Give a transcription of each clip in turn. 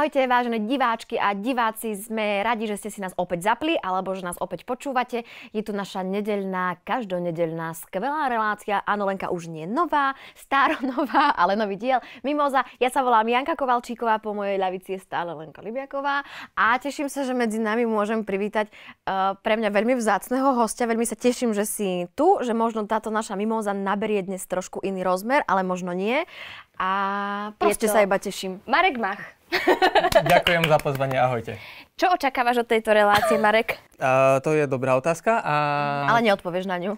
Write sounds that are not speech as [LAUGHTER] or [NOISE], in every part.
Ahojte, vážené diváčky a diváci, sme radi, že ste si nás opäť zapli alebo že nás opäť počúvate. Je tu naša nedeľná, každonedeľná skvelá relácia. Áno, Lenka už nie nová, staronová, ale nový diel. Mimoza, ja sa volám Janka Kovalčíková, po mojej ľavici je stále Lenka Libiaková a teším sa, že medzi nami môžem privítať uh, pre mňa veľmi vzácného hostia. Veľmi sa teším, že si tu, že možno táto naša mimoza naberie dnes trošku iný rozmer, ale možno nie. A proste to... sa iba teším. Marek Mach. Ďakujem za pozvanie, ahojte. Čo očakávaš od tejto relácie, Marek? Uh, to je dobrá otázka. A... Ale neodpovieš na ňu.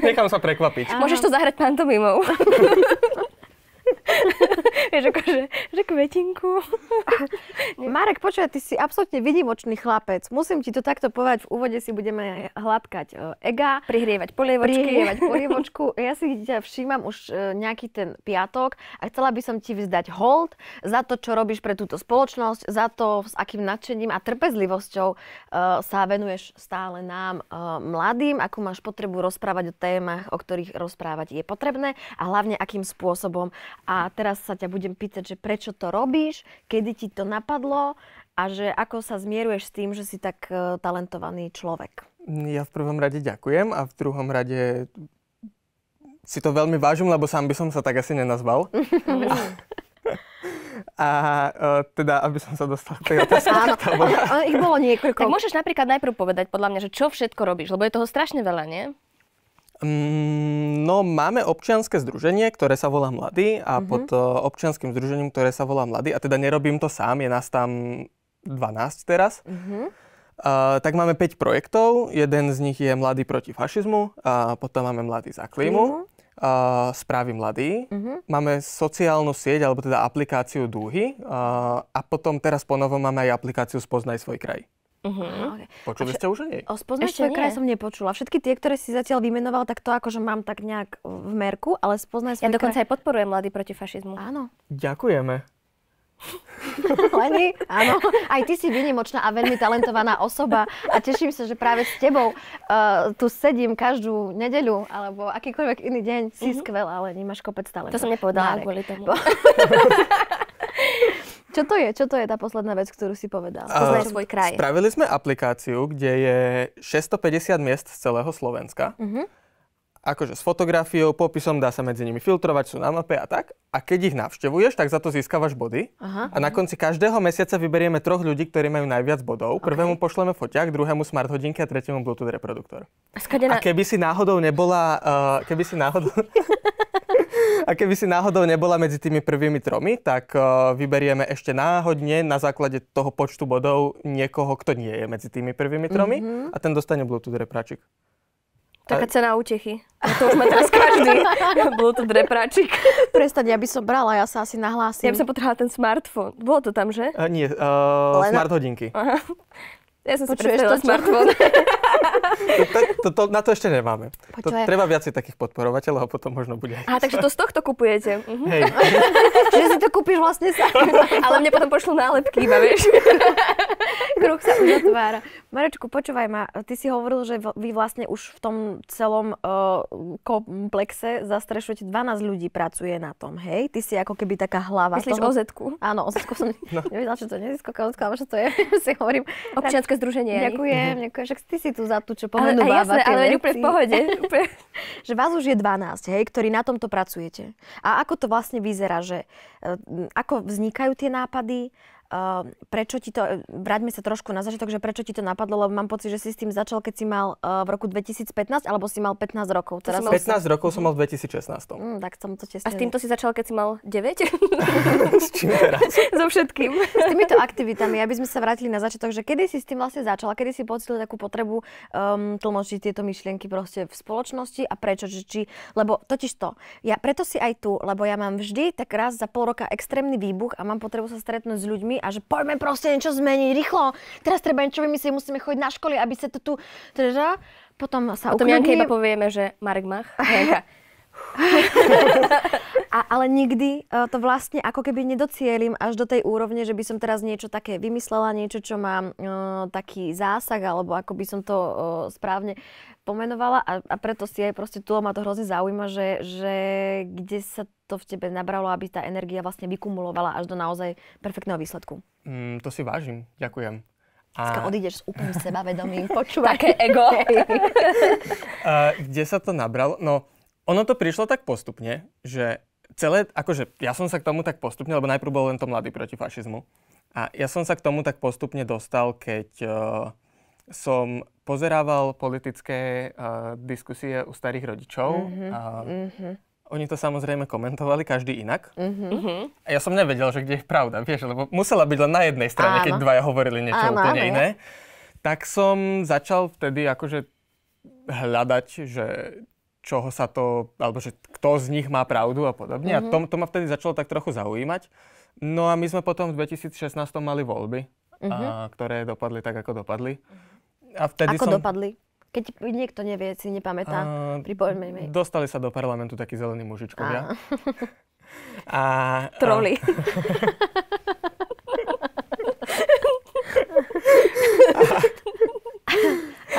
Nechám sa prekvapiť. Aha. Môžeš to zahrať pantomimou. [LAUGHS] [LAUGHS] Vieš, akože, že kvetinku. Marek, počuj, ty si absolútne vydimočný chlapec. Musím ti to takto povedať. V úvode si budeme hladkať e, ega. Prihrievať polievočky. Prihrievať [LAUGHS] polievočku. Ja si ťa všímam už e, nejaký ten piatok a chcela by som ti vzdať hold za to, čo robíš pre túto spoločnosť, za to, s akým nadšením a trpezlivosťou e, sa venuješ stále nám, mladým, akú máš potrebu rozprávať o témach, o ktorých rozprávať je potrebné a hlavne akým spôsobom a a teraz sa ťa budem pýtať, že prečo to robíš, kedy ti to napadlo a že ako sa zmieruješ s tým, že si tak e, talentovaný človek. Ja v prvom rade ďakujem a v druhom rade si to veľmi vážim, lebo sám by som sa tak asi nenazval. [LAUGHS] a, e, teda, aby som sa dostal k tej [LAUGHS] otázke. Áno, ich bolo niekoľko. Tak môžeš napríklad najprv povedať podľa mňa, že čo všetko robíš, lebo je toho strašne veľa, nie? Mm, no, máme občianske združenie, ktoré sa volá Mladý a mm-hmm. pod eh, občianským združením, ktoré sa volá Mladý, a teda nerobím to sám, je nás tam 12 teraz, mm-hmm. uh, tak máme 5 projektov. Jeden z nich je Mladý proti fašizmu, a potom máme Mladý za klímu, mm-hmm. uh, správy Mladý, mm-hmm. máme sociálnu sieť, alebo teda aplikáciu Dúhy uh, a potom teraz ponovo máme aj aplikáciu Spoznaj svoj kraj. Uh-huh. Počuli ste už o nej? O spoznaj kraj som nepočula. Všetky tie, ktoré si zatiaľ vymenoval, tak to akože mám tak nejak v merku, ale spoznaj svoj Ja dokonca kraj... aj podporujem mladý proti fašizmu. Áno. Ďakujeme. [LAUGHS] Leni, áno, aj ty si vynimočná a veľmi talentovaná osoba a teším sa, že práve s tebou uh, tu sedím každú nedeľu alebo akýkoľvek iný deň. Si uh-huh. skvelá, ale nemáš kopec talentu. To som nepovedala Nárek. kvôli tomu. [LAUGHS] Čo to je? Čo to je tá posledná vec, ktorú si povedal? Poznaj uh, svoj kraj. Spravili sme aplikáciu, kde je 650 miest z celého Slovenska. Uh-huh. Akože s fotografiou, popisom, dá sa medzi nimi filtrovať, sú na mape a tak. A keď ich navštevuješ, tak za to získavaš body. Aha. Uh-huh. A na mhm. konci každého mesiaca vyberieme troch ľudí, ktorí majú najviac bodov. Okay. Prvému pošleme foťák, druhému smart hodinky a tretiemu Bluetooth reproduktor. Skadená... A keby si náhodou nebola... Uh, keby si náhodou... [LAUGHS] A keby si náhodou nebola medzi tými prvými tromi, tak uh, vyberieme ešte náhodne na základe toho počtu bodov niekoho, kto nie je medzi tými prvými tromi mm-hmm. a ten dostane Bluetooth repráčik. Taká cena útechy. A to už má teraz každý. [LAUGHS] Bluetooth repráčik. Prestaň, ja by som brala, ja sa asi nahlásim. Ja by som potrhala ten smartfón. Bolo to tam, že? Uh, nie, uh, eh, Len... smart hodinky. Aha. Ja som Počuješ si predstavila smartfón. [LAUGHS] to, to, na to ešte nemáme. To, treba viacej takých podporovateľov a potom možno bude aj. Aha, takže to z tohto kupujete. Uh-huh. Hej. Čiže [LAUGHS] si to kúpiš vlastne sám. [LAUGHS] Ale mne potom pošlú nálepky iba, vieš. [LAUGHS] Kruh sa uzatvára. Marečku, počúvaj ma, ty si hovoril, že vy vlastne už v tom celom uh, komplexe zastrešujete, 12 ľudí pracuje na tom, hej? Ty si ako keby taká hlava Myslíš toho... OZ-ku? Áno, oz som no. nevedela, čo to je, neziskovka ale čo to je, si hovorím. Občianske združenie. Ďakujem, ďakujem, však ty si tu za tú čo pohnúbáva. Ale, jasné, ale úplne v pohode. [LAUGHS] úplne. že vás už je 12, hej, ktorí na tomto pracujete. A ako to vlastne vyzerá, že e, ako vznikajú tie nápady, Ehm, prečo ti to, e, vráťme sa trošku na začiatok, že prečo ti to napadlo, lebo mám pocit, že si s tým začal, keď si mal uh, v roku 2015, alebo si mal 15 rokov. Teraz mal 15 si... rokov som mal v 2016. Mhm. Mm, tak som to tesne... A s týmto si začal, keď si mal 9? [LAUGHS] s čím teraz? [LAUGHS] so všetkým. s týmito aktivitami, aby sme sa vrátili na začiatok, že kedy si s tým vlastne začala, kedy si pocitil takú potrebu um, tlmočiť tieto myšlienky proste v spoločnosti a prečo, že či, lebo totiž to, ja preto si aj tu, lebo ja mám vždy tak raz za pol roka extrémny výbuch a mám potrebu sa stretnúť s ľuďmi a že poďme proste niečo zmeniť, rýchlo, teraz treba niečo vymyslieť, musíme chodiť na školy, aby sa to tu... Teda, potom sa Potom Janke iba povieme, že Marek Mach. Janka, [LAUGHS] A, ale nikdy e, to vlastne ako keby nedocielim až do tej úrovne, že by som teraz niečo také vymyslela, niečo, čo má uh, e, taký zásah, alebo ako by som to uh, správne pomenovala. A, a preto si aj proste tu ma to hrozne zaujíma, že, že kde sa to v tebe nabralo, aby tá energia vlastne vykumulovala až do naozaj perfektného výsledku. Mm, to si vážim, ďakujem. A... Dneska odídeš s úplným sebavedomím, [LAUGHS] počúvaj. Také ego. uh, [LAUGHS] kde sa to nabralo? No, ono to prišlo tak postupne, že celé, akože ja som sa k tomu tak postupne, lebo najprv bol len to mladý proti fašizmu. A ja som sa k tomu tak postupne dostal, keď uh, som pozerával politické uh, diskusie u starých rodičov. Mm-hmm. A, mm-hmm. Oni to samozrejme komentovali, každý inak. Mm-hmm. A ja som nevedel, že kde je pravda, vieš, lebo musela byť len na jednej strane, áno. keď dvaja hovorili niečo áno, úplne áno. iné. Tak som začal vtedy akože hľadať, že čoho sa to, alebo že kto z nich má pravdu a podobne. Mm-hmm. A mhm. to, to ma vtedy začalo tak trochu zaujímať. No a my sme potom v 2016 mali voľby, mm-hmm. a, mhm. ktoré dopadli tak, ako dopadli. Mhm. A vtedy ako som... dopadli? Keď niekto nevie, si nepamätá, a... pripoďme mi. Dostali sa do parlamentu takí zelení mužičkovia. A, a, Troli. A, [LAUGHS]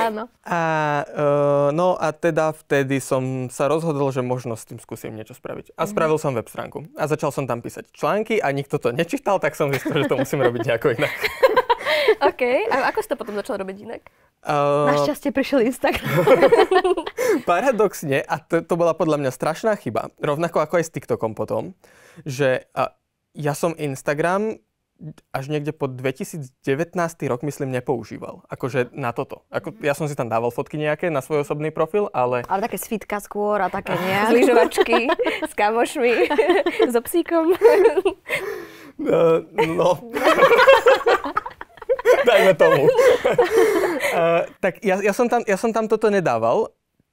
Áno. A, uh, no a teda vtedy som sa rozhodol, že možno s tým skúsim niečo spraviť. A mm-hmm. spravil som web stránku. A začal som tam písať články a nikto to nečítal, tak som zistil, že to musím robiť nejako inak. [LAUGHS] OK. A ako si to potom začal robiť inak? Uh, Našťastie prišiel Instagram. [LAUGHS] paradoxne, a to, to bola podľa mňa strašná chyba, rovnako ako aj s TikTokom potom, že uh, ja som Instagram až niekde po 2019 rok, myslím, nepoužíval. Akože na toto. Ako, mhm. ja som si tam dával fotky nejaké na svoj osobný profil, ale... Ale také svitka skôr a také nie. Z [LAUGHS] lyžovačky, s kamošmi, so [LAUGHS] psíkom. No, no. [LAUGHS] Dajme tomu. Uh, tak ja, ja, som tam, ja som tam toto nedával,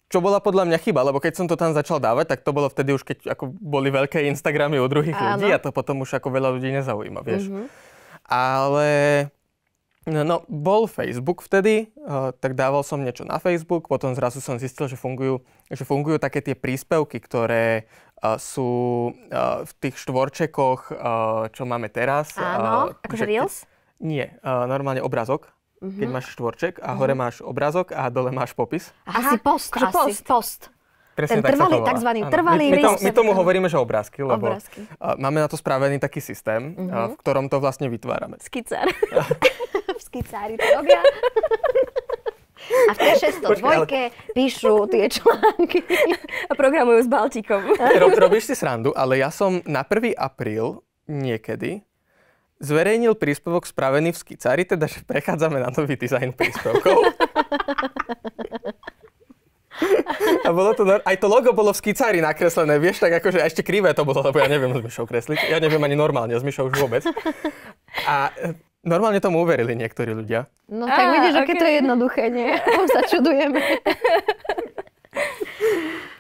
čo bola podľa mňa chyba, lebo keď som to tam začal dávať, tak to bolo vtedy už, keď ako boli veľké Instagramy u druhých Áno. ľudí a to potom už ako veľa ľudí nezaujíma, vieš. Mm-hmm. Ale no, no, bol Facebook vtedy, eh, tak dával som niečo na Facebook, potom zrazu som zistil, že fungujú, že fungujú také tie príspevky, ktoré eh, sú eh, v tých štvorčekoch, čo máme teraz. Áno, akože Reels? Nie, normálne obrazok mm-hmm. keď mhm. máš štvorček a mhm. hore mm-hmm. máš obrázok a dole máš popis. Aha, asi post, asi post. post. Presne Ten tak trvalý, sa tak takzvaný áno. trvalý my, my, tom, my tomu hovoríme, že obrázky, lebo obrázky. máme na to spravený taký systém, mm-hmm. v ktorom to vlastne vytvárame. Skicár. [LAUGHS] v skicári to robia. A v tej 602 dvojke ale... píšu tie články a programujú s Baltikom. Rob, robíš si srandu, ale ja som na 1. apríl niekedy zverejnil príspevok spravený v skicári, teda že prechádzame na nový dizajn príspevkov. [LAUGHS] A bolo to, aj to logo bolo v skicári nakreslené, vieš, tak akože ešte krivé to bolo, lebo ja neviem s Myšou kresliť, ja neviem ani normálne s Myšou už vôbec. A e, normálne tomu uverili niektorí ľudia. No tak Á, vidíš, okay. aké to je jednoduché, nie? [LAUGHS] Už sa čudujeme. [LAUGHS]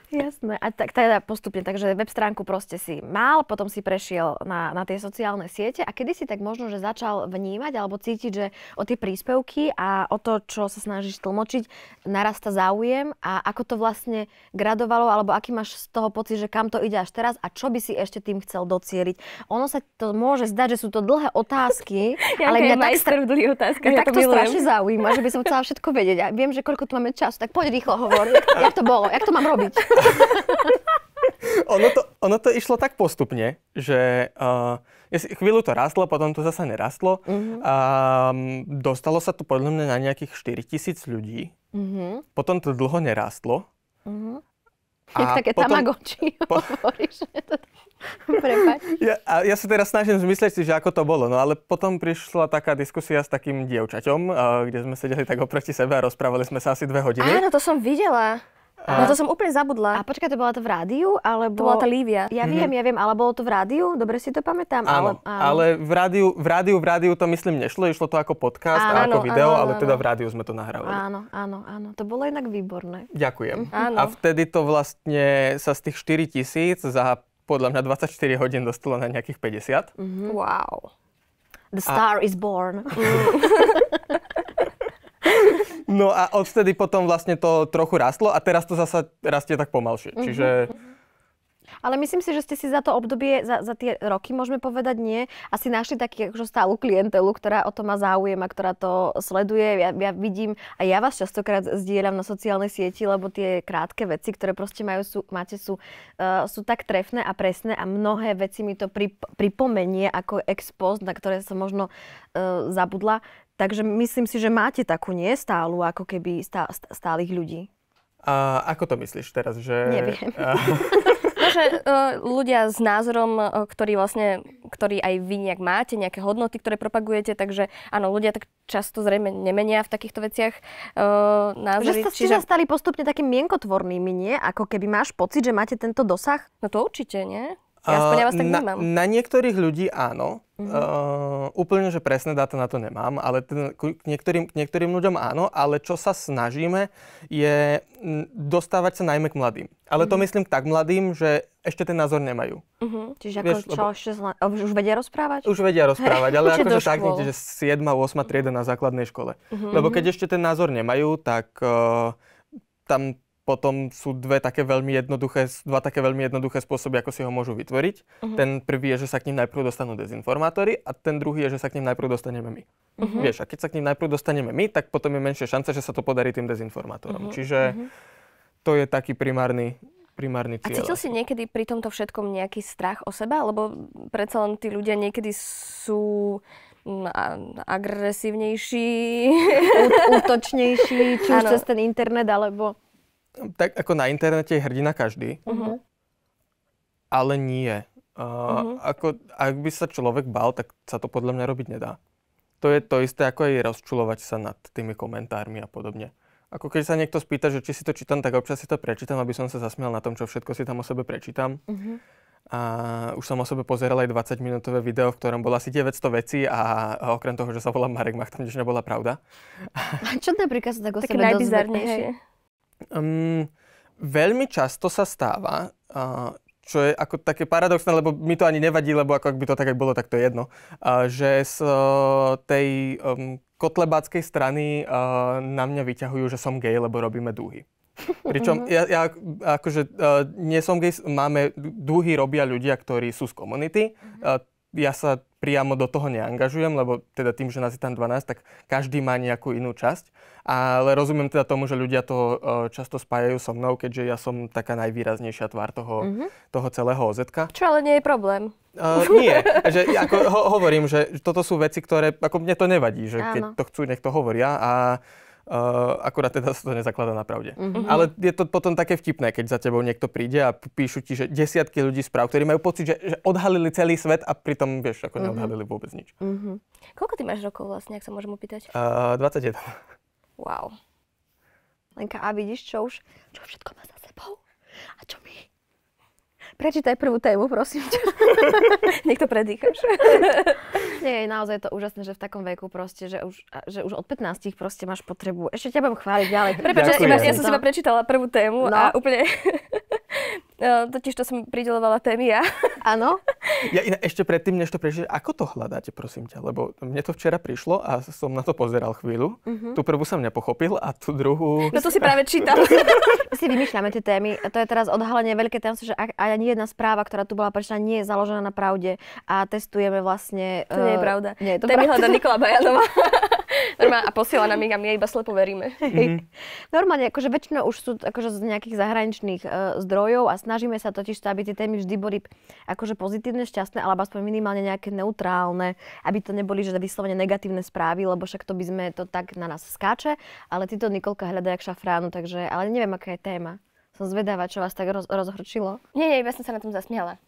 Jasné. A tak teda postupne, takže web stránku proste si mal, potom si prešiel na, na tie sociálne siete a kedy si tak možno, že začal vnímať alebo cítiť, že o tie príspevky a o to, čo sa snažíš tlmočiť, narasta záujem a ako to vlastne gradovalo alebo aký máš z toho pocit, že kam to ide až teraz a čo by si ešte tým chcel docieliť. Ono sa to môže zdať, že sú to dlhé otázky, [LAUGHS] ale mňa tak, stra... otázka, ja tak to, milujem. strašne zaujíma, že by som chcela všetko vedieť. A viem, že koľko tu máme času, tak poď rýchlo hovor. Jak, jak to bolo? Jak to mám robiť? [LAUGHS] [LAUGHS] ono, to, ono to išlo tak postupne, že uh, chvíľu to rastlo, potom to zase nerastlo. Mm-hmm. Uh, dostalo sa to podľa mňa na nejakých 4000 ľudí. Mm-hmm. Potom to dlho nerastlo. Mm-hmm. A také potom... tamagoči po... hovoríš. To... [LAUGHS] Ja, a ja sa teraz snažím zmyslieť si, že ako to bolo. No ale potom prišla taká diskusia s takým dievčaťom, eh, kde sme sedeli tak oproti sebe a rozprávali sme sa asi dve hodiny. Áno, to som videla. A... Na to som úplne zabudla. A počkaj, to bola to v rádiu? Alebo... To bola tá Lívia. Ja mhm. viem, mm-hmm. ja viem, ale bolo to v rádiu? Dobre si to pamätám. Áno, ale, áno. ale v, rádiu, v rádiu, v rádiu to myslím nešlo, išlo to ako podcast áno, a ako video, áno, ale teda áno. teda v rádiu sme to nahrávali. Áno, áno, áno. To bolo inak výborné. Ďakujem. Mhm. Áno. A vtedy to vlastne sa z tých 4 tisíc za podľa mňa 24 hodín dostalo na nejakých 50. Mm-hmm. Wow. The star a... is born. Mm. [LAUGHS] No a odvtedy potom vlastne to trochu rastlo a teraz to zasa rastie tak pomalšie. Mm-hmm. Čiže... Mhm. Ale myslím si, že ste si za to obdobie, za, za tie roky, môžeme povedať nie, asi našli takú akože stálu klientelu, ktorá o to má záujem a ktorá to sleduje. Ja, ja vidím a ja vás častokrát zdieľam na sociálnej sieti, lebo tie krátke veci, ktoré proste majú, sú, máte, sú, uh, sú tak trefné a presné a mnohé veci mi to prip, pripomenie ako expost, na ktoré som možno uh, zabudla. Takže myslím si, že máte takú nestálu, ako keby stá, stálych ľudí. A ako to myslíš teraz, že... Neviem. A... No, že uh, ľudia s názorom, uh, ktorý vlastne, ktorý aj vy nejak máte, nejaké hodnoty, ktoré propagujete, takže áno, ľudia tak často zrejme nemenia v takýchto veciach uh, názory. Že ste čiže... sa stali postupne takým mienkotvornými, nie? Ako keby máš pocit, že máte tento dosah? No to určite, nie? Ja aspoň ja vás tak vnímam. Na, na niektorých ľudí áno, Mhm. úplne, že presné dáta na to nemám, ale ten, k, niektorým, k niektorým ľuďom áno, ale čo sa snažíme je dostávať sa najmä k mladým. Ale mm-hmm. to mhm. myslím tak mladým, že ešte ten názor nemajú. Mm-hmm. Čiže Vieš, ako čo, lebo... zla... už vedia rozprávať? Už vedia rozprávať, ale [LAUGHS] akože tak niekde, že 7. 8. trieda na základnej škole. Mm-hmm. Lebo mhm. keď ešte ten názor nemajú, tak uh, tam potom sú dve také veľmi jednoduché, dva také veľmi jednoduché spôsoby, ako si ho môžu vytvoriť. Uh-huh. Ten prvý je, že sa k ním najprv dostanú dezinformátori a ten druhý je, že sa k ním najprv dostaneme my. Uh-huh. Vieš, a keď sa k ním najprv dostaneme my, tak potom je menšia šanca, že sa to podarí tým dezinformátorom. Uh-huh. Čiže uh-huh. to je taký primárny primárny cieľ. A cítil si niekedy pri tomto všetkom nejaký strach o seba? Lebo predsa len tí ľudia niekedy sú mm, agresívnejší. Útočnejší, či už cez ten internet, alebo tak ako na internete je hrdina každý, uh-huh. ale nie. Uh, uh-huh. ako, ak by sa človek bal, tak sa to podľa mňa robiť nedá. To je to isté, ako aj rozčulovať sa nad tými komentármi a podobne. Ako keď sa niekto spýta, že či si to čítam, tak občas si to prečítam, aby som sa zasmial na tom, čo všetko si tam o sebe prečítam. Uh-huh. A už som o sebe pozeral aj 20-minútové video, v ktorom bola asi 900 vecí a, a okrem toho, že sa volám Marek Mach, tam tiež nebola pravda. A čo napríklad sa tak o tak sebe Um, veľmi často sa stáva, uh, čo je ako také paradoxné, lebo mi to ani nevadí, lebo ako ak by to tak bolo, tak to je jedno, uh, že z uh, e, tej um, kotlebáckej strany uh, na mňa vyťahujú, že som gay, lebo robíme dúhy. [LAUGHS] Pričom mhm. ja, ja akože uh, nie som gay, máme, dúhy robia ľudia, ktorí sú z komunity. Uh, ja sa priamo do toho neangažujem, lebo teda tým, že nás je tam 12, tak každý má nejakú inú časť. Ale rozumiem teda tomu, že ľudia to e, často spájajú so mnou, keďže ja som taká najvýraznejšia tvár toho, mm-hmm. toho celého OZ. Čo ale nie je problém. Uh, nie, [LAUGHS] že ako ho- hovorím, že toto sú veci, ktoré, ako mne to nevadí, že Áno. keď to chcú, nech to hovoria a Uh, akurát teda sa to nezakladá na pravde. Mm-hmm. Ale je to potom také vtipné, keď za tebou niekto príde a píšu ti, že desiatky ľudí správ, ktorí majú pocit, že, že odhalili celý svet a pritom, vieš, ako mm-hmm. neodhalili vôbec nič. Mm-hmm. Koľko ty máš rokov vlastne, ak sa môžem opýtať? Uh, eh, 21. Wow. Lenka, a vidíš, čo už, čo všetko má za sebou a čo my? Prečítaj prvú tému, prosím ťa. [LAUGHS] Nech to predýchaš. Nie, naozaj je to úžasné, že v takom veku proste, že už, že už od 15 proste máš potrebu. Ešte ťa budem chváliť ďalej. Prepač, ja, ja som si no. prečítala prvú tému no. a úplne Eh, totiž to som pridelovala témy ja. [LAUGHS] Áno. ja iné, ešte predtým, než to prežiješ, ako to hľadáte, prosím ťa? Lebo mne to včera prišlo a som na to pozeral chvíľu. Uh-huh. Tu prvú som nepochopil a tú druhú... No to si práve My [LAUGHS] si vymýšľame tie témy. To je teraz odhalenie veľké tajomstvo, že ani jedna správa, ktorá tu bola prečná, nie je založená na pravde a testujeme vlastne... To nie je eh, pravda. Uh, nie, to témy hľadá Nikola Bajanová. [LAUGHS] Normálne, a posiela nám ich a my iba slepo veríme. Mm-hmm. Normálne, akože väčšinou už sú akože z nejakých zahraničných uh, zdrojov a Snažíme sa totiž to, aby tie témy vždy boli akože pozitívne, šťastné, alebo aspoň minimálne nejaké neutrálne, aby to neboli že vyslovene negatívne správy, lebo však to by sme to tak na nás skáče, ale ty to Nikolka hľadá jak šafránu, takže, ale neviem, aká je téma. Som zvedáva, čo vás tak roz- rozhrčilo. Nie, nie, iba som sa na tom zasmiala.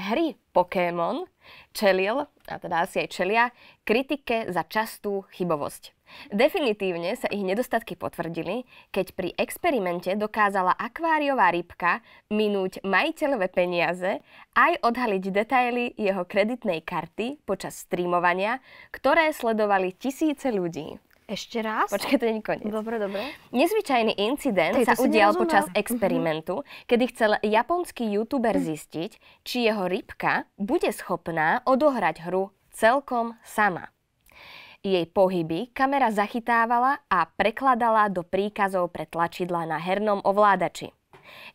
hry Pokémon čelil, a teda asi aj čelia, kritike za častú chybovosť. Definitívne sa ich nedostatky potvrdili, keď pri experimente dokázala akváriová rybka minúť majiteľové peniaze aj odhaliť detaily jeho kreditnej karty počas streamovania, ktoré sledovali tisíce ľudí. Ešte raz? Počkaj, to není koniec. Dobre, dobre. Nezvyčajný incident Tej, sa udial počas mhm. experimentu, kedy chcel japonský youtuber mhm. zistiť, či jeho rybka bude schopná odohrať hru celkom sama. Jej pohyby kamera zachytávala a prekladala do príkazov pre tlačidla na hernom ovládači.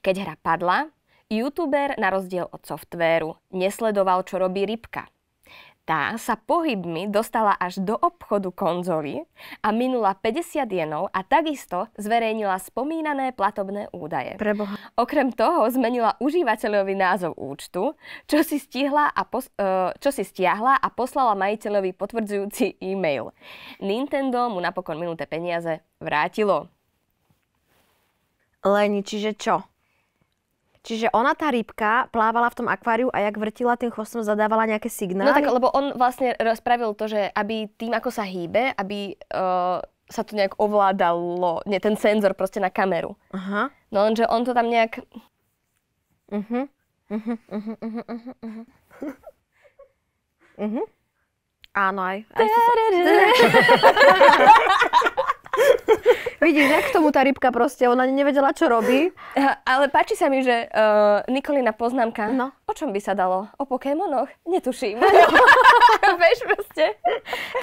Keď hra padla, youtuber na rozdiel od softvéru nesledoval, čo robí rybka – tá sa pohybmi dostala až do obchodu konzoly a minula 50 jenov a takisto zverejnila spomínané platobné údaje. Preboha. Okrem toho zmenila užívateľovi názov účtu, čo si, stihla a pos- e, čo si stiahla a poslala majiteľovi potvrdzujúci e-mail. Nintendo mu napokon minuté peniaze vrátilo. Leni, čiže čo? Čiže ona tá rybka plávala v tom akváriu a jak vrtila tým chvostom, zadávala nejaké signály? No tak, lebo on vlastne rozpravil to, že aby tým, ako sa hýbe, aby uh, sa to nejak ovládalo, nie, ten senzor proste na kameru. Aha. No lenže on to tam nejak... Mhm. Mhm, mhm, Áno, aj. aj [LAUGHS] Vidíš, jak tomu tá rybka proste, ona nevedela, čo robí. Ale páči sa mi, že uh, Nikolina poznámka. No. O čom by sa dalo? O Pokémonoch? Netuším. No. [LAUGHS] [LAUGHS] Vieš proste.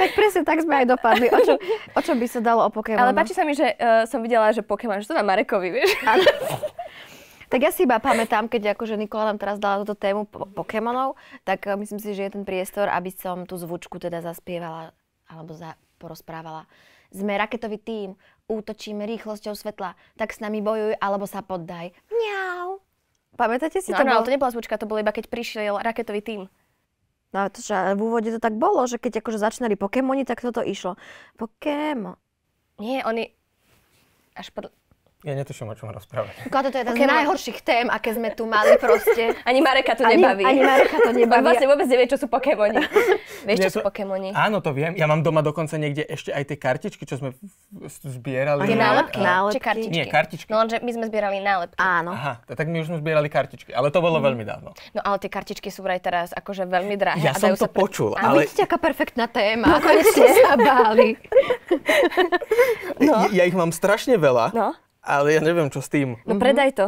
Tak presne tak sme aj dopadli. O čom, o čom by sa dalo o Pokémonoch? Ale páči sa mi, že uh, som videla, že Pokémon, že to na Marekovi, vieš. Ano. Tak ja si iba pamätám, keď akože Nikola nám teraz dala túto tému po- Pokémonov, tak uh, myslím si, že je ten priestor, aby som tú zvučku teda zaspievala alebo za, porozprávala. Sme raketový tým, útočíme rýchlosťou svetla, tak s nami bojuj alebo sa poddaj. Mňau. Pamätáte si no, to? No, bolo... to nebola zvučka, to bolo iba keď prišiel raketový tým. No to, že v úvode to tak bolo, že keď akože začínali Pokémoni, tak toto išlo. Pokémon. Nie, oni... Až pod... Ja netuším, o čom rozprávať. Klado, to je jedna okay, z najhorších tém, aké sme tu mali proste. [LAUGHS] Ani Mareka to ani, nebaví. Ani Mareka to [LAUGHS] nebaví. vlastne vôbec nevie, čo sú Pokémoni. [LAUGHS] Vieš, čo to, sú Pokémoni? Áno, to viem. Ja mám doma dokonca niekde ešte aj tie kartičky, čo sme zbierali. Tie nálepky? A... nálepky. Či kartičky? Nie, kartičky. No že my sme zbierali nálepky. Áno. Aha, tak my už sme zbierali kartičky, ale to bolo mm. veľmi dávno. No ale tie kartičky sú vraj teraz akože veľmi drahé. Ja a som to pre... počul, ale... Vidíte, aká perfektná téma. No, ako konečne sa báli. Ja ich mám strašne veľa. No ale ja neviem, čo s tým. No mhm. predaj to.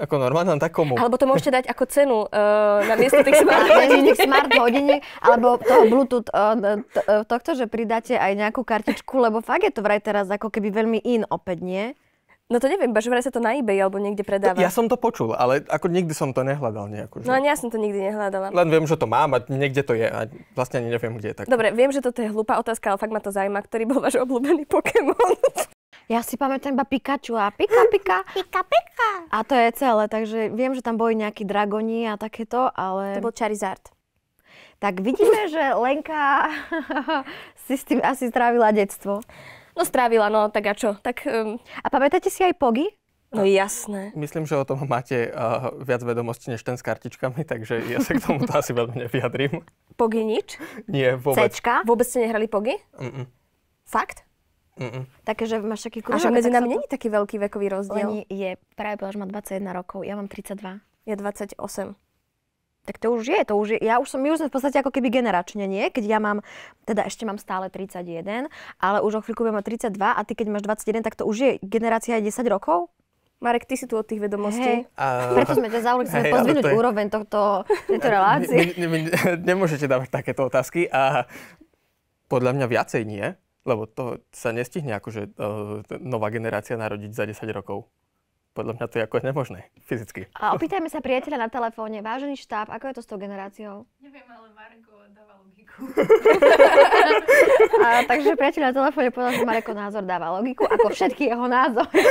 Ako normálne, tak komu? Alebo to môžete dať ako cenu uh, na miesto tých [LAUGHS] smart hodiniek. smart hodiniek, alebo toho Bluetooth, uh, tohto, že pridáte aj nejakú kartičku, lebo fakt je to vraj teraz ako keby veľmi in opäť, nie? No to neviem, že vraj sa to na eBay alebo niekde predáva. Ja som to počul, ale ako nikdy som to nehľadal nejako. Že... No ani ja som to nikdy nehľadala. Len viem, že to mám a niekde to je a vlastne ani neviem, kde je tak. Dobre, viem, že toto je hlúpa otázka, ale fakt ma to zaujíma, ktorý bol váš obľúbený Pokémon. [LAUGHS] Ja si pamätám iba Pikachu a pika, pika. [LAUGHS] Pika, pika. A to je celé, takže viem, že tam boli nejakí dragoni a takéto, ale... To bol Charizard. Tak vidíme, [LAUGHS] že Lenka [LAUGHS] si s tým asi strávila detstvo. No strávila, no tak a čo? Tak, um... A pamätáte si aj Pogy? No jasné. Myslím, že o tom máte uh, viac vedomostí než ten s kartičkami, takže ja sa k tomu to asi veľmi nevyjadrím. Pogy nič? Nie, vôbec. Cčka? Vôbec ste nehrali Pogy? Mm-mm. Fakt? Mm-mm. Také, že máš taký krúžok. A medzi nami to... není taký veľký vekový rozdiel. Leni je, práve povedal, že má 21 rokov, ja mám 32. je 28. Tak to už je, to už je, ja už som, my už sme v podstate ako keby generačne, nie? Keď ja mám, teda ešte mám stále 31, ale už o chvíľku budem mať 32 a ty keď máš 21, tak to už je generácia aj 10 rokov? Marek, ty si tu od tých vedomostí. Hey. A... Preto sme ťa zaujali, chceme hey, pozvinúť je... úroveň tohto, tejto relácie. Ne, ne, ne, nemôžete dávať takéto otázky a podľa mňa viacej nie. Lebo to sa nestihne akože uh, nová generácia narodiť za 10 rokov. Podľa mňa to je ako nemožné, fyzicky. A opýtajme sa priateľa na telefóne. Vážený štáb, ako je to s tou generáciou? Neviem, ale Marko dáva logiku. [LAUGHS] a, takže priateľ na telefóne povedal, že Marko názor dáva logiku, ako všetky jeho názory.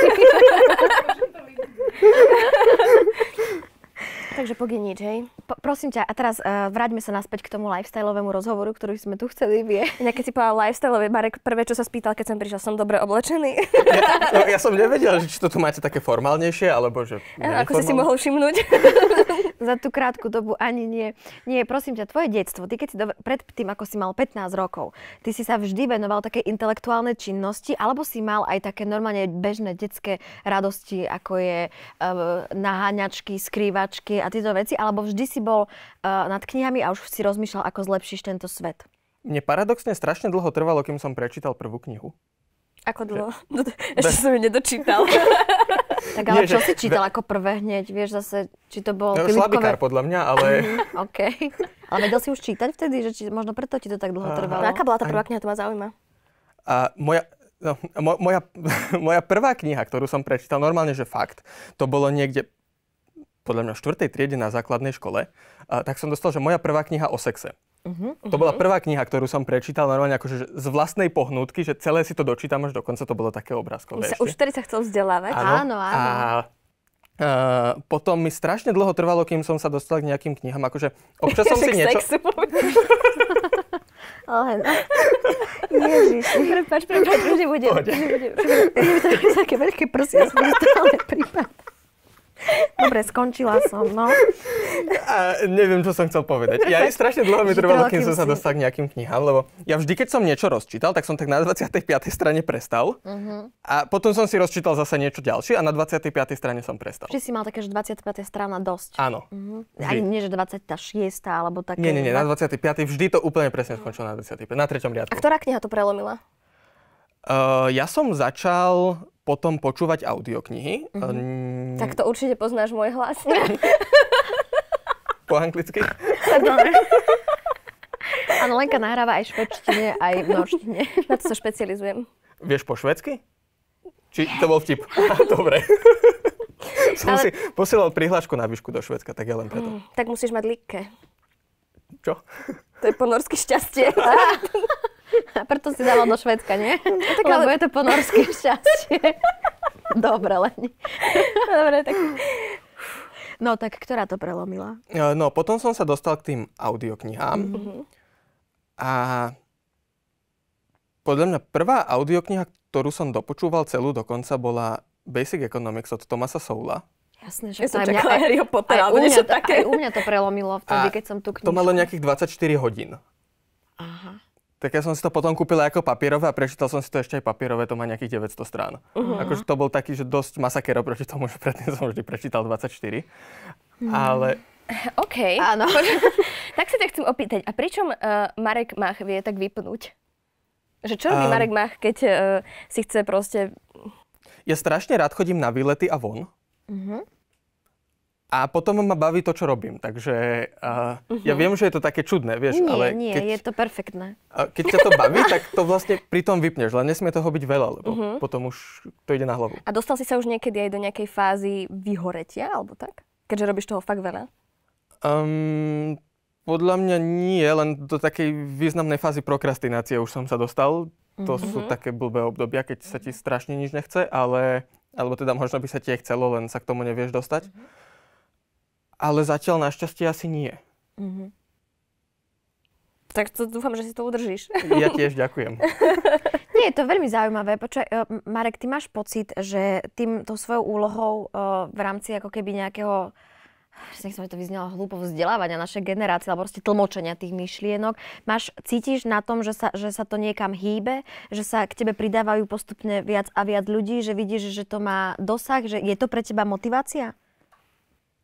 [LAUGHS] [LAUGHS] Takže pogy nič, hej. Po, prosím ťa, a teraz uh, vráťme sa naspäť k tomu lifestyleovému rozhovoru, ktorý sme tu chceli vie. Ja [LAUGHS] keď si povedal lifestyleový, Marek prvé, čo sa spýtal, keď som prišiel, som dobre oblečený. Ja, no, ja som nevedel, že či to tu máte také formálnejšie, alebo že... E, ako si si mohol všimnúť. [LAUGHS] Za tú krátku dobu ani nie. Nie, prosím ťa, tvoje detstvo, ty keď si do, pred tým, ako si mal 15 rokov, ty si sa vždy venoval také intelektuálne činnosti, alebo si mal aj také normálne bežné detské radosti, ako je uh, naháňačky, skrývačky a tieto veci, alebo vždy si bol uh, nad knihami a už si rozmýšľal, ako zlepšíš tento svet? Mne paradoxne strašne dlho trvalo, kým som prečítal prvú knihu. Ako dlho? Že... No ešte som ju nedočítal. [LAUGHS] tak ale Nie, čo že... si čítal ako prvé hneď? Vieš zase, či to bol... No, slabikár podľa mňa, ale... Mhm, OK. Ale vedel si už čítať vtedy? Že či... Možno preto ti to tak dlho trvalo. Aká bola tá prvá kniha? To ma zaujíma. A moja, No, moja, [LAUGHS] moja prvá kniha, ktorú som prečítal, normálne, že fakt, to bolo niekde podľa mňa 4. triede na základnej škole, a, tak som dostal, že moja prvá kniha o sexe. Uh-huh, To bola mhm. prvá kniha, ktorú som prečítal normálne akože z vlastnej pohnutky, že celé si to dočítam až dokonca, to bolo také obrázkové. Sa, už tedy sa chcel vzdelávať. Áno, áno. A, A potom mi strašne dlho trvalo, kým som sa dostal k nejakým knihám. Akože občas som [LAUGHS] si niečo... Ohen. [LAUGHS] No. Ježiš. Prepač, prepač, už nebude. Už nebude. Také veľké prsia sú stále prípad. Dobre, skončila som, no. A neviem, čo som chcel povedať. Ja tak, [LAUGHS] strašne dlho mi trvalo, kým som sa dostal k nejakým knihám, lebo ja vždy, keď som niečo rozčítal, tak som tak na 25. strane prestal. Uh-huh. A potom som si rozčítal zase niečo ďalšie a na 25. strane som prestal. Či si mal také, že 25. strana dosť. Áno. Uh-huh. Mhm. Aj nie, že 26. alebo také. Nie, nie, nie, na 25. vždy to úplne presne skončilo na 25. Na 3. riadku. A ktorá kniha to prelomila? Uh, ja som začal potom počúvať audioknihy. Mm-hmm. Um, tak to určite poznáš môj hlas. po anglicky? Áno, Lenka nahráva aj švedčtine, aj v norštine. Na to sa špecializujem. Vieš po švedsky? Či to bol vtip? [LAUGHS] Dobre. Som Ale... si posielal prihlášku na výšku do Švedska, tak ja len preto. Mm, tak musíš mať likke. Čo? To je ponorské šťastie. [LAUGHS] A preto si dala do Švedska, nie? No, tak Lebo ale... je to po norské šťastie. [LAUGHS] Dobre, Leni. No, dobre, tak... No tak ktorá to prelomila? E, no potom som sa dostal k tým audioknihám. Mm-hmm. A podľa mňa prvá audiokniha, ktorú som dopočúval celú dokonca, bola Basic Economics od Tomasa Soula. Jasné, že ja som čakala Harryho Pottera, alebo niečo také. Aj u mňa to prelomilo vtedy, a keď som tu knižku. To malo nejakých 24 hodín tak ja som si to potom kúpila ako papierové a prečítal som si to ešte aj papierové, to má nejakých 900 strán. Uh-huh. Akože to bol taký, že dosť masakero proti tomu, že predtým som vždy prečítal 24. Hmm. Ale... OK. Áno. [LAUGHS] tak sa ťa chcem opýtať, a pričom uh, Marek Mach vie tak vypnúť? Že čo robí um, Marek Mach, keď uh, si chce proste... Ja strašne rád chodím na výlety a von. Uh-huh. A potom ma baví to, čo robím. Takže uh, uh-huh. ja mhm. viem, že je to také čudné, vieš, nie, ale... Nie, keď, je to perfektné. Uh, keď ťa to baví, tak to vlastne pri tom vypneš, len nesmie toho byť veľa, lebo uh-huh. potom už to ide na hlavu. A dostal si sa už niekedy aj do nejakej fázy vyhoretia, alebo tak? Keďže robíš toho fakt veľa. Um, podľa mňa nie, len do takej významnej fázy prokrastinácie už som sa dostal. Uh-huh. To sú mhm. také blbé obdobia, keď sa ti strašne nič nechce, ale... Alebo teda možno by sa ti aj chcelo, len sa k tomu nevieš dostať. Uh-huh ale zatiaľ našťastie asi nie. Mm-hmm. Tak to dúfam, že si to udržíš. Ja tiež ďakujem. [LAUGHS] nie, je to veľmi zaujímavé. Počkaj, e, Marek, ty máš pocit, že tým tou svojou úlohou e, v rámci ako keby nejakého nechcem, že to vyznelo hlúpo vzdelávania našej generácie, alebo proste tlmočenia tých myšlienok. Máš, cítiš na tom, že sa, že sa to niekam hýbe, že sa k tebe pridávajú postupne viac a viac ľudí, že vidíš, že to má dosah, že je to pre teba motivácia?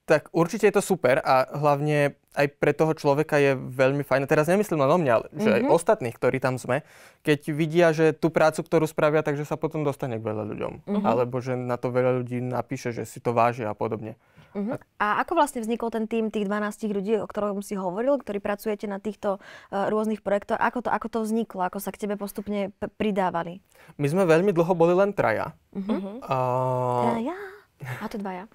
Tak určite je to super a hlavne aj pre toho človeka je veľmi fajn. Teraz nemyslím len o mňa, ale že mm-hmm. aj mhm. ostatných, ktorí tam sme, keď vidia, že tú prácu, ktorú spravia, takže sa potom dostane k veľa ľuďom. Mm-hmm. Alebo že na to veľa ľudí napíše, že si to vážia a podobne. Uh-huh. A ako vlastne vznikol ten tým tých 12 ľudí, o ktorom si hovoril, ktorí pracujete na týchto uh, rôznych projektoch? Ako to, ako to vzniklo? Ako sa k tebe postupne p- pridávali? My sme veľmi dlho boli len traja. Uh-huh. Uh, traja? A to dvaja.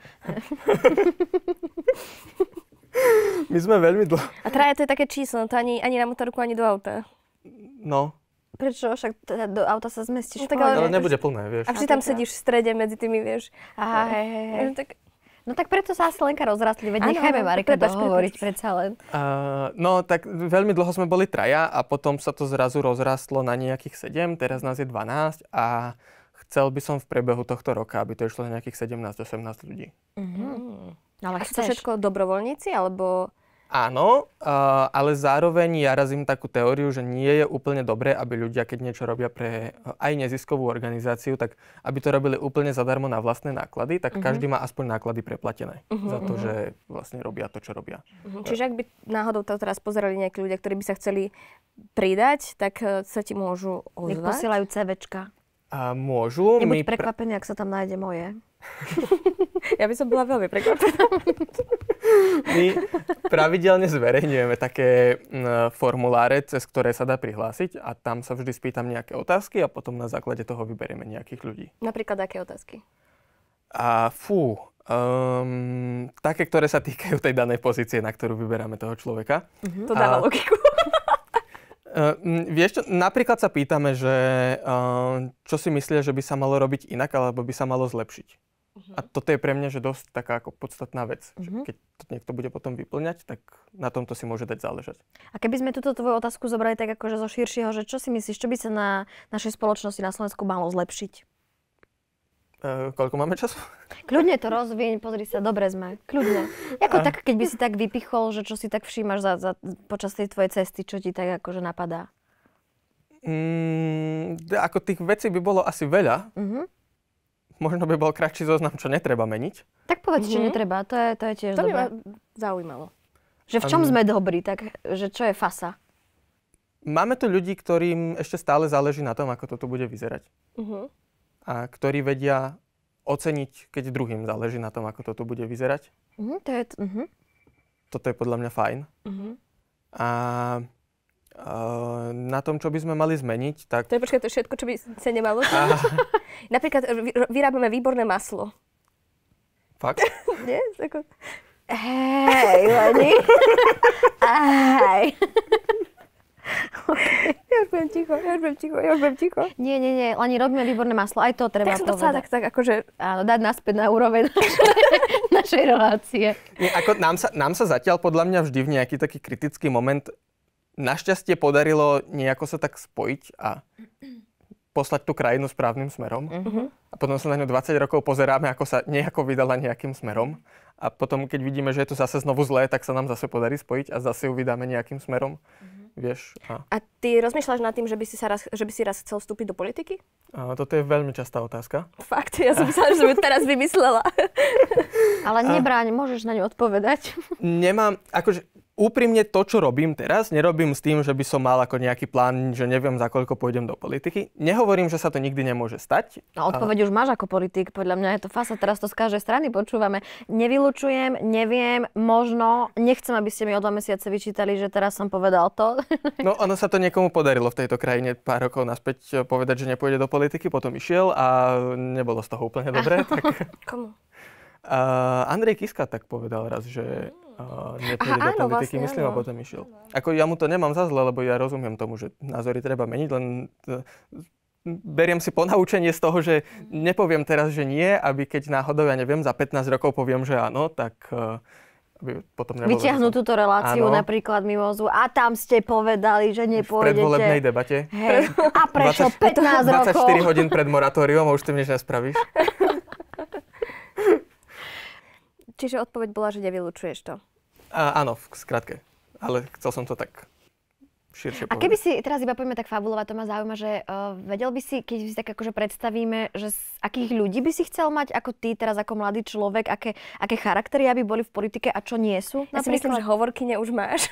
My sme veľmi dlho. A traja to je také číslo, no to ani, ani na motorku, ani do auta. No. Prečo? Však teda do auta sa zmestíš. No, tak, ale, ale nebude plné, vieš. A vždy tam teda- sedíš v strede medzi tými, vieš. Aha, hej, hej, hej. No, tak No tak preto sa asi Lenka rozrastli, veď ano, nechajme Marika dohovoriť predsa len. Uh, no tak veľmi dlho sme boli traja a potom sa to zrazu rozrastlo na nejakých 7, teraz nás je 12 a chcel by som v priebehu tohto roka, aby to išlo na nejakých 17-18 ľudí. Mm-hmm. Ale A sú to všetko dobrovoľníci, alebo... Áno, uh, ale zároveň ja razím takú teóriu, že nie je úplne dobré, aby ľudia, keď niečo robia pre e, aj neziskovú organizáciu, tak aby to robili úplne zadarmo na vlastné náklady, tak uh-huh. každý má aspoň náklady preplatené uh-huh, za to, uh-huh. že vlastne robia to, čo robia. Uh-huh. Čiže ak by náhodou to teraz pozerali nejakí ľudia, ktorí by sa chceli pridať, tak e, sa ti môžu ozvať. Nech posielajú CVčka. A môžu. Nebuď pr- prekvapený, ak sa tam nájde moje. [LAUGHS] ja by som bola veľmi prekvapená. [LAUGHS] My pravidelne zverejňujeme také formuláre, cez ktoré sa dá prihlásiť a tam sa vždy spýtam nejaké otázky a potom na základe toho vyberieme nejakých ľudí. Napríklad aké otázky? A fú, um, také, ktoré sa týkajú tej danej pozície, na ktorú vyberáme toho človeka. Mm-hmm. To dáva a... logiku. [LAUGHS] Uh, vieš, čo, napríklad sa pýtame, že uh, čo si myslia, že by sa malo robiť inak, alebo by sa malo zlepšiť. Uh-huh. A toto je pre mňa, že dosť taká ako podstatná vec. Uh-huh. Že mhm. keď to niekto bude potom vyplňať, tak na tomto si môže dať záležať. A keby sme túto tvoju otázku zobrali tak akože zo širšieho, že čo si myslíš, čo by sa na našej spoločnosti na Slovensku malo zlepšiť? Eh, koľko máme času? Kľudne to rozvieň, pozri sa, dobre sme, kľudne. Jako tak, keď by si tak vypichol, že čo si tak všímaš za, za, počas tej tvojej cesty, čo ti tak akože napadá? Mm, ako tých vecí by bolo asi veľa. Mm-hmm. Možno by bol kratší zoznam, čo netreba meniť. Tak povedz, mm-hmm. čo mhm. netreba, to je, to je tiež To by ma zaujímalo. Že v čom um, sme dobrí, tak že čo je fasa? Máme tu ľudí, ktorým ešte stále záleží na tom, ako toto bude vyzerať. Uh-huh a ktorí vedia oceniť, keď druhým záleží na tom, ako tu bude vyzerať. Mm, to je, mm-hmm. Toto je podľa mňa fajn. Mm-hmm. A na tom, čo by sme mali zmeniť, tak... To je počkaj, to je všetko, čo by sa nemalo a... [LAUGHS] Napríklad e, vyrábame výborné maslo. Fakt? [LAUGHS] Nie? Hej, Lani. [LAUGHS] Aj okay. Ja už budem ticho, ja už budem ticho, ja už budem ticho. Nie, nie, nie, Lani, robíme výborné maslo, aj to treba tak povedať. to tak, tak, akože... Áno, dať naspäť na úroveň [LAUGHS] našej relácie. Nie, ako nám sa, nám sa zatiaľ podľa mňa vždy v nejaký taký kritický moment našťastie podarilo nejako sa tak spojiť a poslať tú krajinu správnym smerom. Uh-huh. A potom sa na ňu 20 rokov pozeráme, ako sa nejako vydala nejakým smerom. A potom, keď vidíme, že je to zase znovu zlé, tak sa nám zase podarí spojiť a zase ju vydáme nejakým smerom. Uh-huh vieš. A... a ty rozmýšľaš nad tým, že by si, sa raz, že by si raz chcel vstúpiť do politiky? A, toto je veľmi častá otázka. Fakt, ja som sa že by teraz vymyslela. [LAUGHS] Ale nebráň, a... môžeš na ňu odpovedať. Nemám, akože úprimne to, čo robím teraz, nerobím s tým, že by som mal ako nejaký plán, že neviem, za koľko pôjdem do politiky. Nehovorím, že sa to nikdy nemôže stať. No odpoveď a... už máš ako politik, podľa mňa je to fasa, teraz to z každej strany počúvame. Nevylučujem, neviem, možno, nechcem, aby ste mi o dva mesiace vyčítali, že teraz som povedal to. [LAUGHS] No ono sa to niekomu podarilo v tejto krajine pár rokov naspäť e, povedať, že nepôjde do politiky, potom išiel a nebolo z toho úplne dobré. [LAUGHS] Tak... Komu? Uh, Andrej Kiska tak povedal raz, že mm nepôjde Aha, do áno, politiky, vlastne, myslím, áno. a potom išiel. Ako ja mu to nemám za zle, lebo ja rozumiem tomu, že názory treba meniť, len e, beriem si ponaučenie z toho, že mhm. nepoviem teraz, že nie, aby keď náhodou, ja neviem, za 15 rokov poviem, že áno, tak e, potom Vyťahnu túto reláciu áno. napríklad mimozu, a tam ste povedali, že nepôjdete... V predvolebnej debate. Hej. A 20, 15 rokov. 24 hodín pred moratóriom a už tým nič nespravíš. [LAUGHS] Čiže odpoveď bola, že nevylučuješ to. A, áno, v skratke. Ale chcel som to tak širšie povedať. A keby si, teraz iba poďme tak fabulovať, to ma zaujíma, že uh, vedel by si, keď si tak akože predstavíme, že z akých ľudí by si chcel mať ako ty teraz ako mladý človek, aké, aké charaktery aby boli v politike a čo nie sú? Ja napríklad? si myslím, že hovorkyne už máš. [LAUGHS]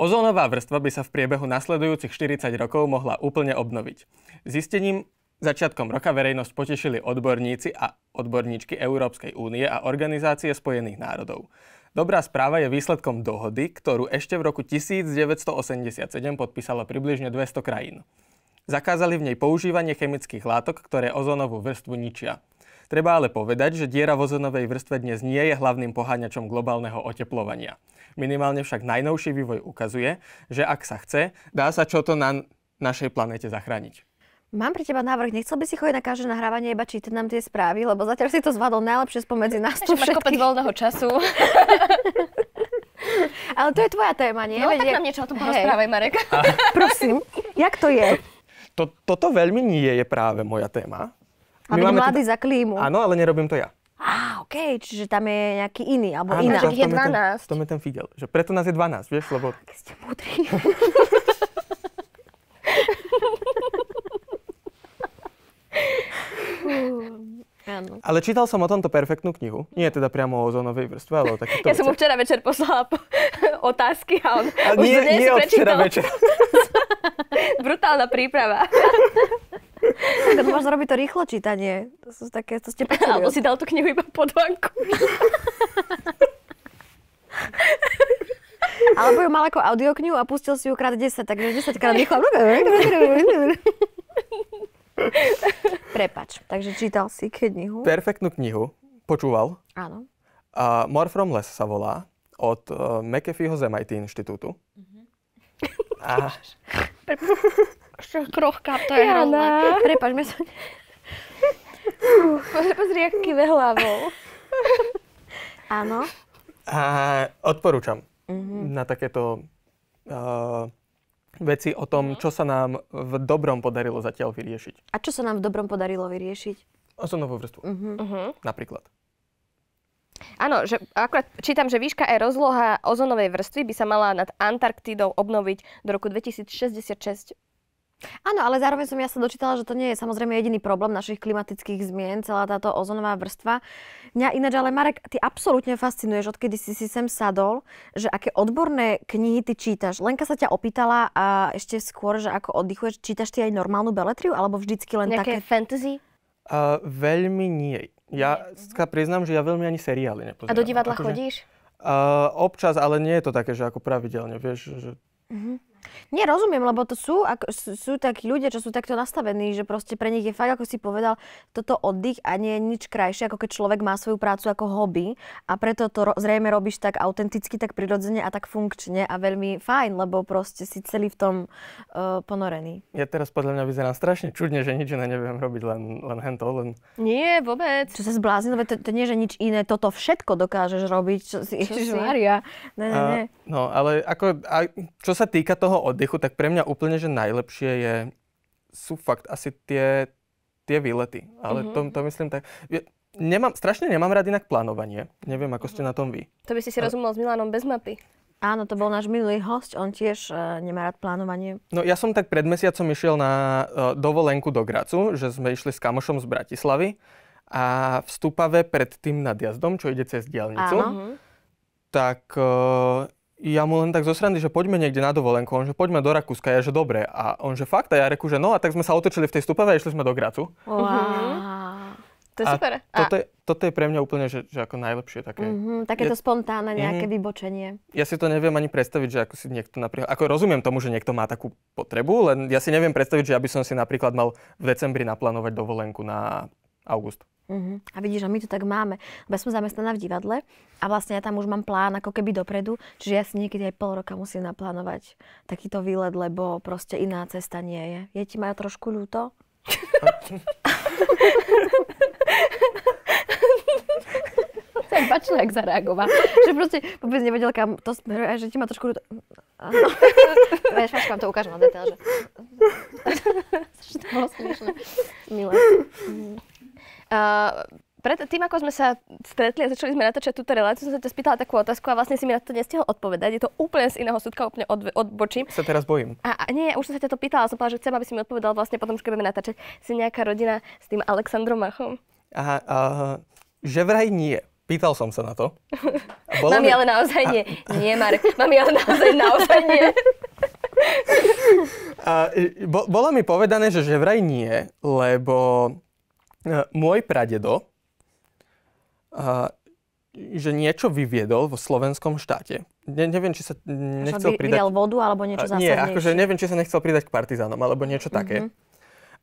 Ozónová vrstva by sa v priebehu nasledujúcich 40 rokov mohla úplne obnoviť. Zistením Začiatkom roka verejnosť potešili odborníci a odborníčky Európskej únie a Organizácie spojených národov. Dobrá správa je výsledkom dohody, ktorú ešte v roku 1987 podpísalo približne 200 krajín. Zakázali v nej používanie chemických látok, ktoré ozonovú vrstvu ničia. Treba ale povedať, že diera v ozonovej vrstve dnes nie je hlavným poháňačom globálneho oteplovania. Minimálne však najnovší vývoj ukazuje, že ak sa chce, dá sa čo to na našej planete zachrániť. Mám pre teba návrh, nechcel by si chodiť na každé nahrávanie iba čítať nám tie správy, lebo zatiaľ si to zvládol najlepšie spomedzi nás tu všetkých. kopec voľného času. [LAUGHS] Ale to je tvoja téma, nie? No, Veď, tak jak... nám niečo o tom porozprávaj, Marek. [LAUGHS] Prosím, jak to je? To, toto veľmi nie je práve moja téma. My byť mladý teda... za klímu. Áno, ale nerobím to ja. Á, OK, čiže tam je nejaký iný, alebo Áno, iná. Áno, je 12. To tom je ten fidel, že preto nás je 12, vieš, lebo... Ah, ste múdri. [LAUGHS] Áno. Ale čítal som o tomto perfektnú knihu. Nie teda priamo o ozónovej vrstve, ale o Ja Ja som mu včera večer poslala po [LAUGHS] otázky a on a už nie, dnes nie prečítal. večer. [LAUGHS] Brutálna príprava. Tak možno robiť to rýchlo čítanie. To sú také, to ste počuli. Alebo si dal tú knihu iba pod vanku. Alebo ju mal ako audioknihu a pustil si ju krát 10, takže 10 krát rýchlo. [LAUGHS] Prepač, takže čítal si knihu? Perfektnú knihu, počúval. Áno. Uh, More from Less sa volá, od uh, McAfeeho z MIT inštitútu. Uh-huh. A... Krochka, to je hrozné. Prepač, mňa sa... Pozri, jak kive hlavou. Áno. A odporúčam uh-huh. na takéto uh, veci o tom, mhm. čo sa nám v dobrom podarilo zatiaľ vyriešiť. A čo sa nám v dobrom podarilo vyriešiť? Ozonovú vrstvu. Uh-huh. Mhm. Mhm. Napríklad. Áno, že akurát čítam, že výška aj e rozloha ozonovej vrstvy by sa mala nad Antarktidou obnoviť do roku 2066 Áno, ale zároveň som ja sa dočítala, že to nie je samozrejme jediný problém našich klimatických zmien, celá táto ozonová vrstva. Mňa ináč, ale Marek, ty absolútne fascinuješ, odkedy si si sem sadol, že aké odborné knihy ty čítaš. Lenka sa ťa opýtala a ešte skôr, že ako oddychuješ, čítaš ty aj normálnu beletriu, alebo vždycky len Nejaké také... fantasy? Uh, veľmi nie. Ja sa priznám, že ja veľmi ani seriály nepozerám. A do divadla akože, chodíš? Uh, občas, ale nie je to také, že ako pravidelne, vieš, že... Uh-huh rozumiem, lebo to sú, ako, sú, sú takí ľudia, čo sú takto nastavení, že proste pre nich je fakt, ako si povedal, toto oddych a nie je nič krajšie, ako keď človek má svoju prácu ako hobby a preto to ro- zrejme robíš tak autenticky, tak prirodzene a tak funkčne a veľmi fajn, lebo proste si celý v tom uh, ponorený. Ja teraz podľa mňa vyzerám strašne čudne, že nič iné neviem robiť, len, len hento, len... Nie, vôbec. Čo sa zblázni, no to, to nie, že nič iné, toto všetko dokážeš robiť, čo si, čo si? Maria. Ne, ne, ne. A, no, ale ako, a, čo sa týka toho toho oddychu, tak pre mňa úplne, že najlepšie je, sú fakt asi tie, tie výlety. Ale mm-hmm. to, mhm. to myslím tak... Nemám, strašne nemám rád inak plánovanie. Neviem, ako ste mhm. na tom vy. To by si si a... rozumel s Milanom bez mapy. Áno, to bol náš milý host, on tiež uh, nemá rád plánovanie. No ja som tak pred mesiacom išiel na uh, dovolenku do Gracu, že sme išli s kamošom z Bratislavy a v pred tým nadjazdom, čo ide cez diálnicu, Áno. Mhm. tak uh, ja mu len tak zo srandy, že poďme niekde na dovolenku, on že poďme do Rakúska, ja že dobre. A on že fakt, a ja reku, že no a tak sme sa otočili v tej stupave a išli sme do Gracu. Wow. To je a super. Toto, je, toto je pre mňa úplne, že, že ako najlepšie také. Mm-hmm, takéto je, spontánne mhm. nejaké mm-hmm. vybočenie. Ja si to neviem ani predstaviť, že ako si niekto napríklad, ako rozumiem tomu, že niekto má takú potrebu, len ja si neviem predstaviť, že aby som si napríklad mal v decembri naplánovať dovolenku na august. Uh-huh. A vidíš, že my to tak máme. Lebo ja som zamestnaná v divadle a vlastne ja tam už mám plán ako keby dopredu, čiže ja si niekedy aj pol roka musím naplánovať takýto výlet, lebo proste iná cesta nie je. Je ti majú trošku ľúto? sa mi páčilo, jak zareagoval. Že proste vôbec nevedel, kam to smeruje, že ti ma trošku... Áno. Vieš, máš, vám to ukážem na detail, že... že [LAUGHS] to bolo smiešné. Milé. Uh, pred tým, ako sme sa stretli a začali sme natáčať túto reláciu, som sa ťa spýtala takú otázku a vlastne si mi na to nestihol odpovedať. Je to úplne z iného súdka, úplne od, odbočím. Sa teraz bojím. A, a nie, už som sa ťa to pýtala, som povedala, že chcem, aby si mi odpovedal vlastne potom, keď budeme natáčať. Si nejaká rodina s tým Alexandrom Machom? Aha, uh, že vraj nie. Pýtal som sa na to. Bolo Mami, mi... ale naozaj nie. A... Nie, Marek. Mami, ale naozaj, naozaj nie. A, bo, bolo mi povedané, že, že vraj nie, lebo Eh, môj pradedo eh, že niečo vyviedol vo slovenskom štáte. Ne, neviem, či sa nechcel pridať... Vydal vodu alebo niečo eh, zásadnejšie? Nie, akože neviem, či sa nechcel pridať k partizánom alebo niečo mhm. také. Mm-hmm.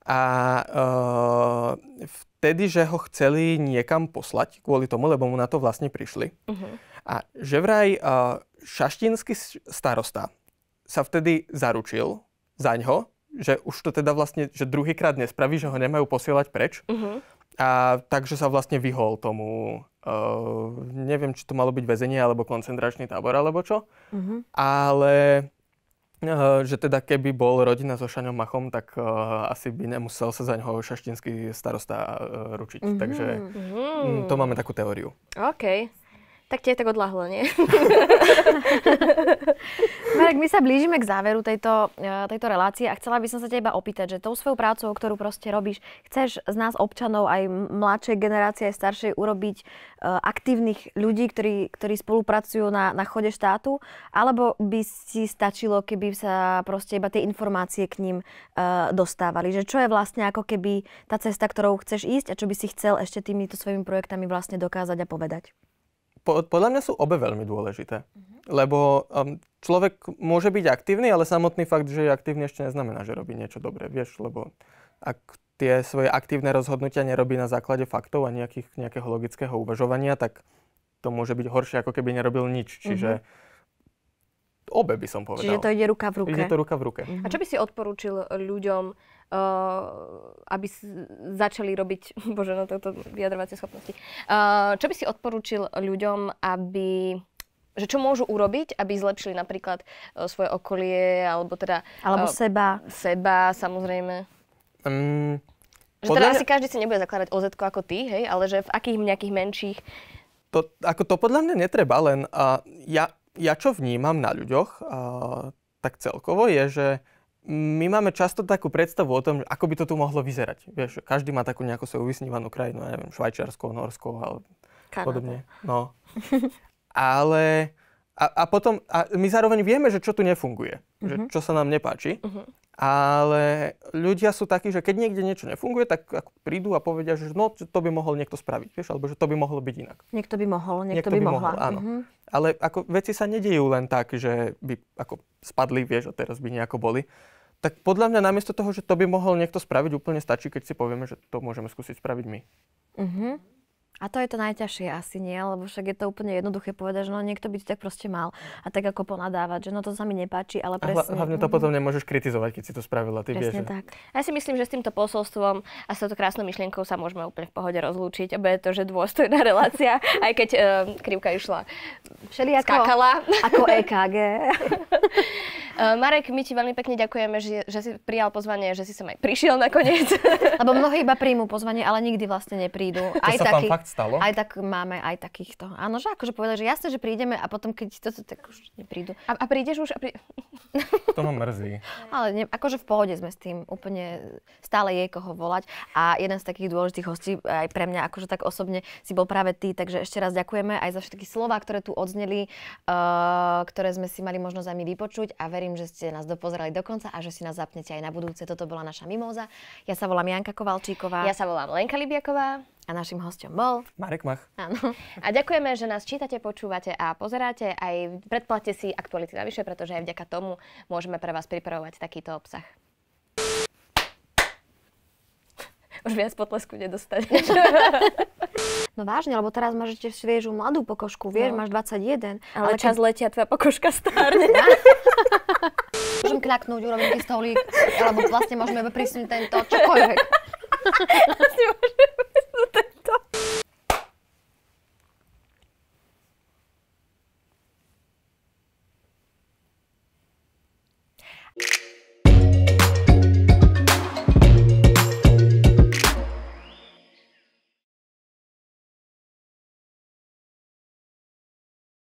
A uh, vtedy, že ho chceli niekam poslať kvôli tomu, lebo mu na to vlastne prišli. Mm-hmm. A že vraj uh, šaštínsky starosta sa vtedy zaručil za ňo že už to teda vlastne, že druhýkrát nespraví, že ho nemajú posielať preč. Uh-huh. A takže sa vlastne vyhol tomu, uh, neviem, či to malo byť väzenie alebo koncentračný tábor alebo čo, uh-huh. ale uh, že teda keby bol rodina so Šaňom Machom, tak uh, asi by nemusel sa za ňoho šaštinský starosta uh, ručiť. Uh-huh. Takže uh-huh. to máme takú teóriu. OK. Tak tie je tak odlahlo, nie? [LAUGHS] Marek, my sa blížime k záveru tejto, e, tejto relácie a chcela by som sa teba opýtať, že tou svojou prácou, ktorú proste robíš, chceš z nás občanov aj mladšej generácie, aj staršej urobiť uh, aktívnych ľudí, ktorí, ktorí spolupracujú na, na chode štátu, alebo by si stačilo, keby sa proste iba tie informácie k ním uh, dostávali? Že čo je vlastne ako keby tá cesta, ktorou chceš ísť a čo by si chcel ešte týmito svojimi projektami vlastne dokázať a povedať? po, podľa mňa sú obe veľmi dôležité. Mm-hmm. Lebo um, človek môže byť aktívny, ale samotný fakt, že je aktívny, ešte neznamená, že robí niečo dobré, vieš, lebo ak tie svoje aktívne rozhodnutia nerobí na základe faktov a nejakých, nejakého logického uvažovania, tak to môže byť horšie, ako keby nerobil nič. Mhm. Čiže mm-hmm. obe by som povedal. Čiže to ide ruka v ruke. Ide to ruka v ruke. Mm-hmm. A čo by si odporúčil ľuďom, aby začali robiť, [LAUGHS] bože, no toto vyjadrovacie schopnosti. Čo by si odporúčil ľuďom, aby že čo môžu urobiť, aby zlepšili napríklad svoje okolie, alebo teda... Alebo seba. Seba, samozrejme. Um, že teda mňa... asi každý si nebude zakladať OZ ako ty, hej, ale že v akých nejakých menších... To, ako to podľa mňa netreba, len uh, ja, ja čo vnímam na ľuďoch, uh, tak celkovo je, že my máme často takú predstavu o tom, ako by to tu mohlo vyzerať. Vieš, každý má takú nejakú svoju vysnívanú krajinu, ja neviem, Švajčiarsko, Norsko, ale Kanada. podobne. No. [LAUGHS] ale a, a potom, a my zároveň vieme, že čo tu nefunguje, uh-huh. že mhm. čo sa nám nepáči, uh-huh. ale ľudia sú takí, že keď niekde niečo nefunguje, tak ako prídu a povedia, že no, to by mohol niekto spraviť, vieš, alebo že to by mohlo byť inak. Niekto by mohol, niekto, niekto by, by mohla. Mohol, áno. Uh-huh. Ale ako veci sa nedejú len tak, že by ako spadli, vieš, a teraz by nejako boli. Tak podľa mňa namiesto toho, že to by mohol niekto spraviť, úplne stačí, keď si povieme, že to môžeme skúsiť spraviť my. Uh-huh. A to je to najťažšie asi nie, lebo však je to úplne jednoduché povedať, že no niekto by ti tak proste mal a tak ako ponadávať, že no to sa mi nepáči, ale presne. A hlavne to mhm. potom nemôžeš kritizovať, keď si to spravila, ty presne vieš. tak. Ja si myslím, že s týmto posolstvom a s touto krásnou myšlienkou sa môžeme úplne v pohode rozlúčiť, aby je to, že dôstojná [LAUGHS] relácia, aj keď um, krivka išla. Všelijako. Skákala. [LAUGHS] Ako EKG. [LAUGHS] E, Marek, my ti veľmi pekne ďakujeme, že, že si prijal pozvanie, že si sem aj prišiel nakoniec. [LAUGHS] Lebo mnohí iba príjmú pozvanie, ale nikdy vlastne neprídu. To aj sa taký, tam fakt stalo? Aj tak máme aj takýchto. Áno, že akože povedali, že jasne, že prídeme a potom keď toto, tak už neprídu. A, a prídeš už? A prí... [LAUGHS] To ma mrzí. ale ne, akože v pohode sme s tým úplne stále jej koho volať. A jeden z takých dôležitých hostí aj pre mňa, akože tak osobne si bol práve ty, takže ešte raz ďakujeme aj za všetky slova, ktoré tu odzneli, uh, ktoré sme si mali možnosť aj my vypočuť a verím, Verím, že ste nás dopozerali do konca a že si nás zapnete aj na budúce. Toto bola naša mimóza. Ja sa volám Janka Kovalčíková. Ja sa volám Lenka Libiaková. A našim hostom bol Marek Mach. Áno. A ďakujeme, že nás čítate, počúvate a pozeráte. Aj predplatte si aktuality navyše, pretože aj vďaka tomu môžeme pre vás pripravovať takýto obsah. už viac potlesku nedostaneš. [LAUGHS] no vážne, lebo teraz máš ešte sviežu mladú pokožku, vieš, no. máš 21. Ale, ale čas keď... letia, tvoja pokožka stárne. [LAUGHS] Môžem knaknúť, urobím ti stolík, alebo vlastne môžeme prísniť tento čokoľvek. [LAUGHS] Vlastne